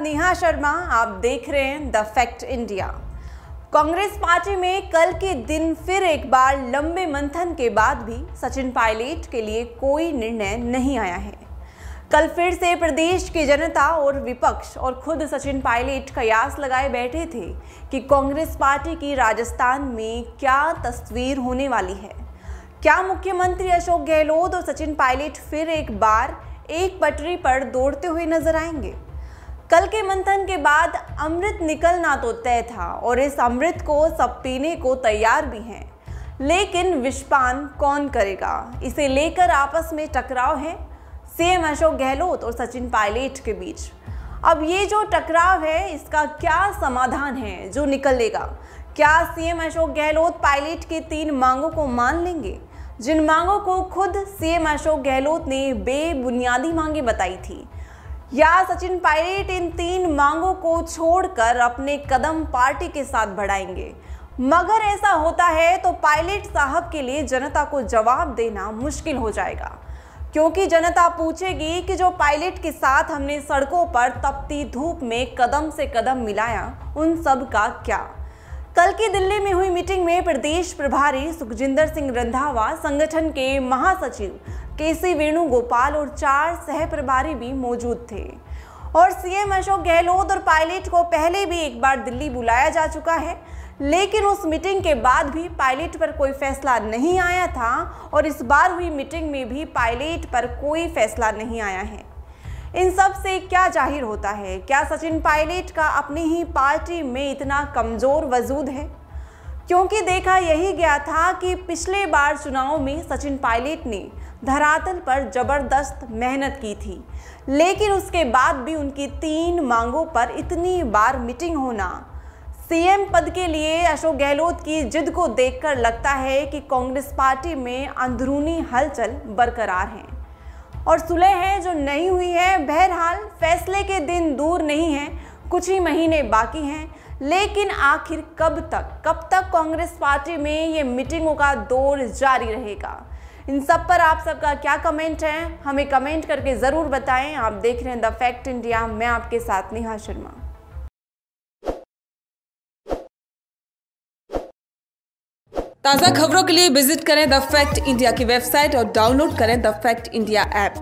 नेहा शर्मा आप देख रहे हैं the Fact India Congress party में कल के दिन फिर एक बार लंबे मंथन के बाद भी सचिन पायलट के लिए कोई निर्णय नहीं आया है कल फिर से प्रदेश की जनता और विपक्ष और खुद सचिन पायलट कयास लगाए बैठे थे कि कांग्रेस पार्टी की राजस्थान में क्या तस्वीर होने वाली है क्या मुख्यमंत्री अशोक गहलोत और सचिन पायलट फिर एक बार एक पटरी पर दौड़ते हुए नजर आएंगे कल के मंथन के बाद अमृत निकलना तो तय था और इस अमृत को सब पीने को तैयार भी हैं लेकिन विषपान कौन करेगा इसे लेकर आपस में टकराव है सीएम अशोक गहलोत और सचिन पायलट के बीच अब ये जो टकराव है इसका क्या समाधान है जो निकलेगा क्या सीएम अशोक गहलोत पायलट की तीन मांगों को मान लेंगे जिन मांगों को खुद सीएम अशोक गहलोत ने बेबुनियादी मांगे बताई थी या सचिन पायलट इन तीन मांगों को छोड़कर अपने कदम पार्टी के साथ बढ़ाएंगे मगर ऐसा होता है तो पायलट साहब के लिए जनता को जवाब देना मुश्किल हो जाएगा क्योंकि जनता पूछेगी कि जो पायलट के साथ हमने सड़कों पर तपती धूप में कदम से कदम मिलाया उन सब का क्या कल की दिल्ली में हुई मीटिंग में प्रदेश प्रभारी सुखजिंदर सिंह रंधावा संगठन के महासचिव के सी वेणुगोपाल और चार सह प्रभारी भी मौजूद थे और सीएम अशोक गहलोत और पायलट को पहले भी एक बार दिल्ली बुलाया जा चुका है लेकिन उस मीटिंग के बाद भी पायलट पर कोई फैसला नहीं आया था और इस बार हुई मीटिंग में भी पायलट पर कोई फैसला नहीं आया है इन सब से क्या जाहिर होता है क्या सचिन पायलट का अपनी ही पार्टी में इतना कमज़ोर वजूद है क्योंकि देखा यही गया था कि पिछले बार चुनाव में सचिन पायलट ने धरातल पर जबरदस्त मेहनत की थी लेकिन उसके बाद भी उनकी तीन मांगों पर इतनी बार मीटिंग होना सीएम पद के लिए अशोक गहलोत की जिद को देखकर लगता है कि कांग्रेस पार्टी में अंदरूनी हलचल बरकरार है और सुलह है जो नहीं हुई है बहरहाल फैसले के दिन दूर नहीं है कुछ ही महीने बाकी हैं लेकिन आखिर कब तक कब तक कांग्रेस पार्टी में ये मीटिंगों का दौर जारी रहेगा इन सब पर आप सबका क्या कमेंट है हमें कमेंट करके ज़रूर बताएं आप देख रहे हैं द फैक्ट इंडिया मैं आपके साथ नेहा शर्मा ताज़ा खबरों के लिए विजिट करें द फैक्ट इंडिया की वेबसाइट और डाउनलोड करें द फैक्ट इंडिया ऐप